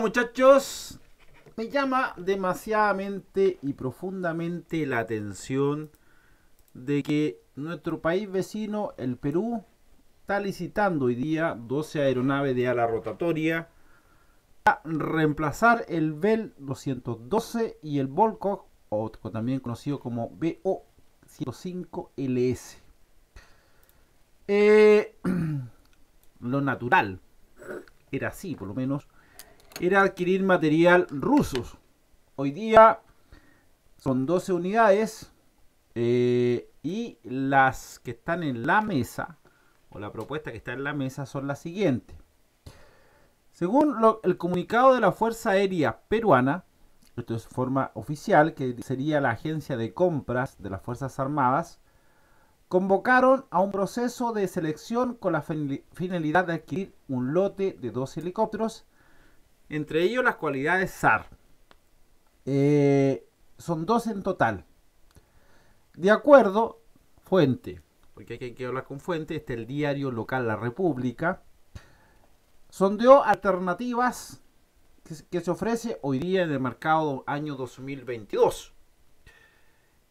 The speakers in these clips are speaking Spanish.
muchachos, me llama demasiadamente y profundamente la atención de que nuestro país vecino, el Perú, está licitando hoy día 12 aeronaves de ala rotatoria para reemplazar el Bell 212 y el Volcock, o también conocido como BO 105 LS. lo natural era así, por lo menos era adquirir material rusos. Hoy día son 12 unidades eh, y las que están en la mesa, o la propuesta que está en la mesa, son las siguientes. Según el comunicado de la Fuerza Aérea Peruana, esto es forma oficial, que sería la agencia de compras de las Fuerzas Armadas, convocaron a un proceso de selección con la finalidad de adquirir un lote de dos helicópteros entre ellos las cualidades SAR. Eh, son dos en total. De acuerdo, fuente, porque hay que hablar con fuente, este es el diario local La República, sondeó alternativas que, se ofrece hoy día en el mercado año 2022.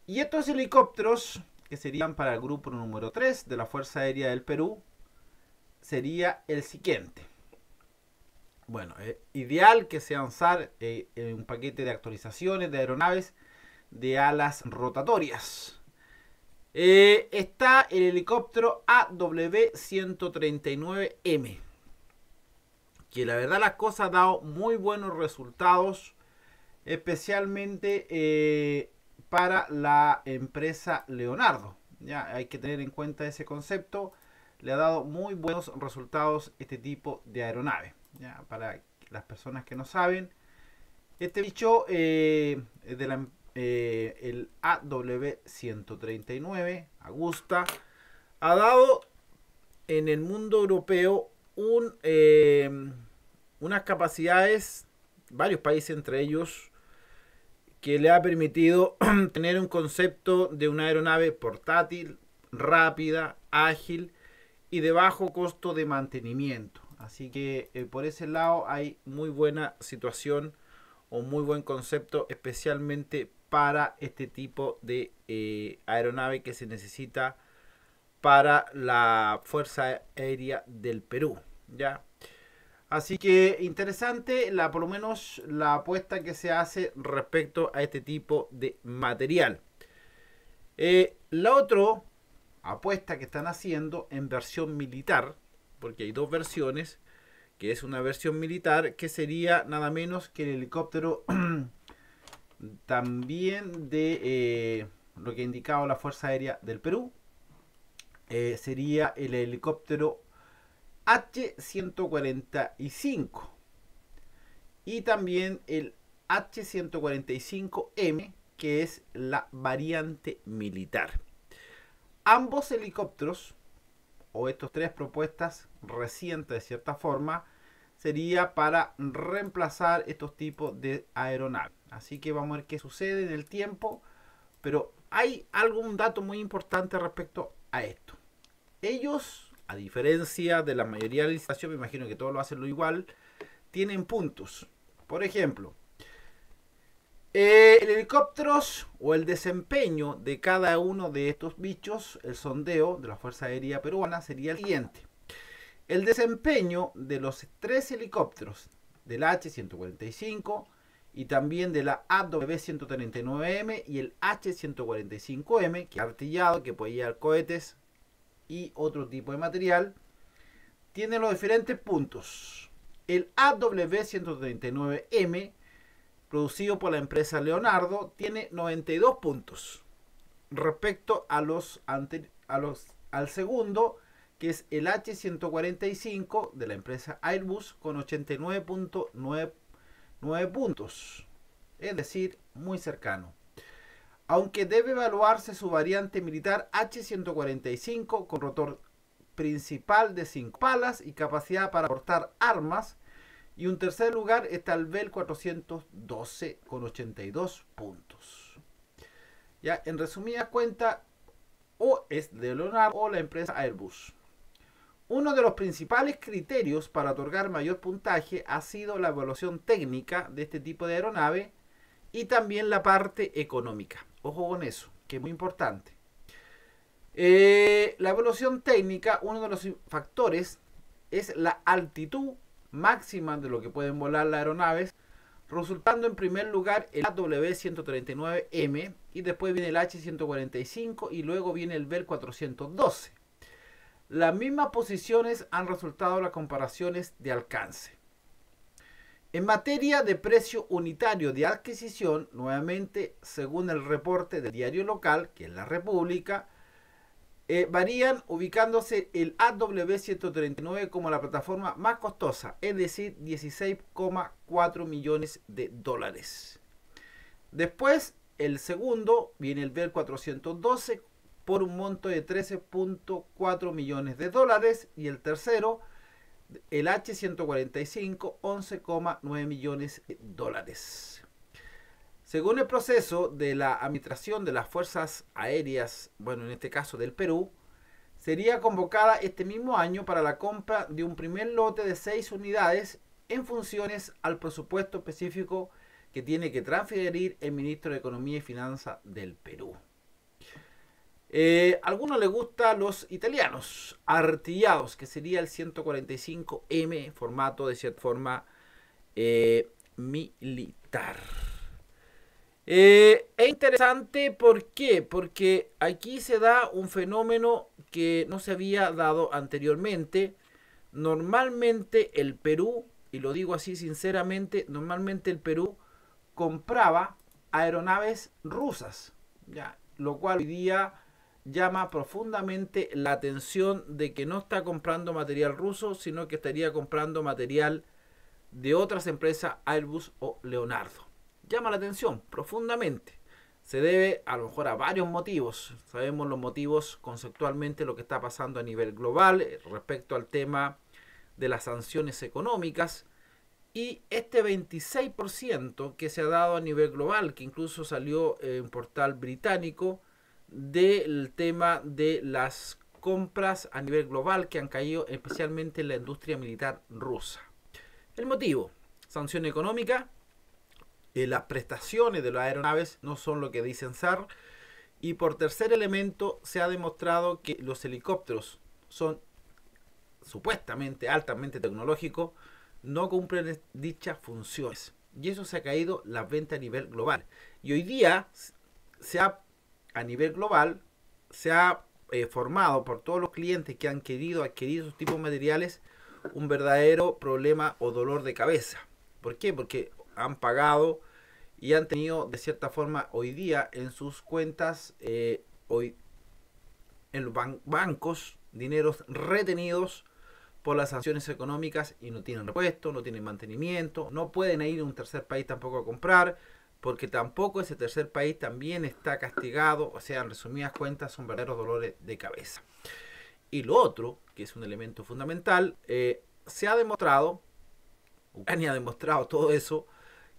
Y estos helicópteros, que serían para el grupo número 3 de la Fuerza Aérea del Perú, sería el siguiente. Bueno, es eh, ideal que sea usar en eh, un paquete de actualizaciones de aeronaves de alas rotatorias. Eh, está el helicóptero AW-139M, que la verdad las cosas ha dado muy buenos resultados, especialmente para la empresa Leonardo. Ya hay que tener en cuenta ese concepto. Le ha dado muy buenos resultados este tipo de aeronave para las personas que no saben, este bicho eh, es de la, eh, el AW139, Augusta, ha dado en el mundo europeo eh, unas capacidades, varios países entre ellos, que le ha permitido tener un concepto de una aeronave portátil, rápida, ágil y de bajo costo de mantenimiento. Así que eh, por ese lado hay muy buena situación o muy buen concepto, especialmente para este tipo de eh, aeronave que se necesita para la Fuerza Aérea del Perú. ¿ya? Así que interesante, la, por lo menos la apuesta que se hace respecto a este tipo de material. Eh, la otra apuesta que están haciendo en versión militar porque hay dos versiones, que es una versión militar, que sería nada menos que el helicóptero también de eh, lo que ha indicado la Fuerza Aérea del Perú, eh, sería el helicóptero H-145 y también el H-145M, que es la variante militar. Ambos helicópteros o estas tres propuestas recientes de cierta forma sería para reemplazar estos tipos de aeronaves. Así que vamos a ver qué sucede en el tiempo, pero hay algún dato muy importante respecto a esto. Ellos, a diferencia de la mayoría de la licitación, me imagino que todos lo hacen lo igual, tienen puntos. Por ejemplo, eh, el helicópteros o el desempeño de cada uno de estos bichos, el sondeo de la Fuerza Aérea Peruana sería el siguiente. El desempeño de los tres helicópteros del H-145 y también de la AW-139M y el H-145M, que es artillado, que puede llevar cohetes y otro tipo de material, tiene los diferentes puntos. El AW-139M producido por la empresa Leonardo, tiene 92 puntos respecto a los, los al segundo, que es el H145 de la empresa Airbus con 89.9 puntos, es decir, muy cercano. Aunque debe evaluarse su variante militar H145 con rotor principal de 5 palas y capacidad para portar armas, y un tercer lugar está el Bell 412 con 82 puntos. Ya, en resumida cuenta, o es de Leonardo o la empresa Airbus. Uno de los principales criterios para otorgar mayor puntaje ha sido la evaluación técnica de este tipo de aeronave y también la parte económica. Ojo con eso, que es muy importante. Eh, la evaluación técnica, uno de los factores es la altitud máxima de lo que pueden volar las aeronaves, resultando en primer lugar el AW-139M y después viene el H-145 y luego viene el Bell 412. Las mismas posiciones han resultado las comparaciones de alcance. En materia de precio unitario de adquisición, nuevamente, según el reporte del diario local, que es La República, eh, varían ubicándose el AW139 como la plataforma más costosa, es decir, 16,4 millones de dólares. Después, el segundo viene el Bell 412 por un monto de 13.4 millones de dólares y el tercero, el H145, 11,9 millones de dólares. Según el proceso de la administración de las Fuerzas Aéreas, bueno, en este caso del Perú, sería convocada este mismo año para la compra de un primer lote de seis unidades en funciones al presupuesto específico que tiene que transferir el ministro de Economía y Finanzas del Perú. Eh, algunos le gustan los italianos, artillados, que sería el 145M, formato de cierta forma eh, militar. Eh, es interesante, ¿por Porque aquí se da un fenómeno que no se había dado anteriormente. Normalmente el Perú, y lo digo así sinceramente, normalmente el Perú compraba aeronaves rusas, ya, lo cual hoy día llama profundamente la atención de que no está comprando material ruso, sino que estaría comprando material de otras empresas, Airbus o Leonardo llama la atención profundamente. Se debe a lo mejor a varios motivos. Sabemos los motivos conceptualmente, lo que está pasando a nivel global eh, respecto al tema de las sanciones económicas. Y este 26% que se ha dado a nivel global, que incluso salió en eh, portal británico, del tema de las compras a nivel global que han caído especialmente en la industria militar rusa. El motivo, sanción económica, eh, las prestaciones de las aeronaves no son lo que dicen SAR. Y por tercer elemento, se ha demostrado que los helicópteros son supuestamente altamente tecnológicos, no cumplen dichas funciones. Y eso se ha caído la venta a nivel global. Y hoy día, se ha, a nivel global, se ha eh, formado por todos los clientes que han querido adquirir esos tipos de materiales un verdadero problema o dolor de cabeza. ¿Por qué? Porque han pagado y han tenido de cierta forma hoy día en sus cuentas, eh, hoy en los bancos, dineros retenidos por las sanciones económicas y no tienen repuesto, no tienen mantenimiento, no pueden ir a un tercer país tampoco a comprar, porque tampoco ese tercer país también está castigado, o sea, en resumidas cuentas son verdaderos dolores de cabeza. Y lo otro, que es un elemento fundamental, eh, se ha demostrado, Ucrania ha demostrado todo eso,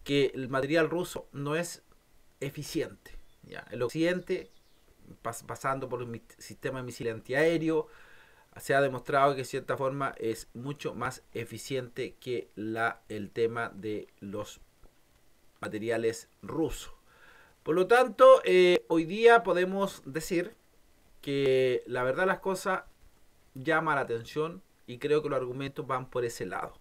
que el material ruso no es eficiente. ¿ya? El occidente, pasando por el sistema de misil antiaéreo, se ha demostrado que de cierta forma es mucho más eficiente que la, el tema de los materiales rusos. Por lo tanto, eh, hoy día podemos decir que la verdad las cosas llama la atención y creo que los argumentos van por ese lado.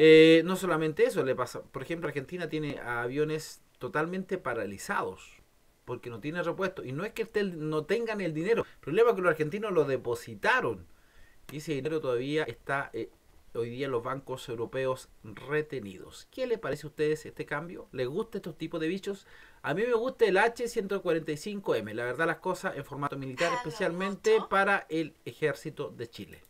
Eh, no solamente eso le pasa. Por ejemplo, Argentina tiene aviones totalmente paralizados porque no tiene repuesto. Y no es que no tengan el dinero. El problema es que los argentinos lo depositaron. Y ese dinero todavía está eh, hoy día en los bancos europeos retenidos. ¿Qué le parece a ustedes este cambio? le gusta estos tipos de bichos? A mí me gusta el H145M. La verdad las cosas en formato militar, ah, especialmente para el ejército de Chile.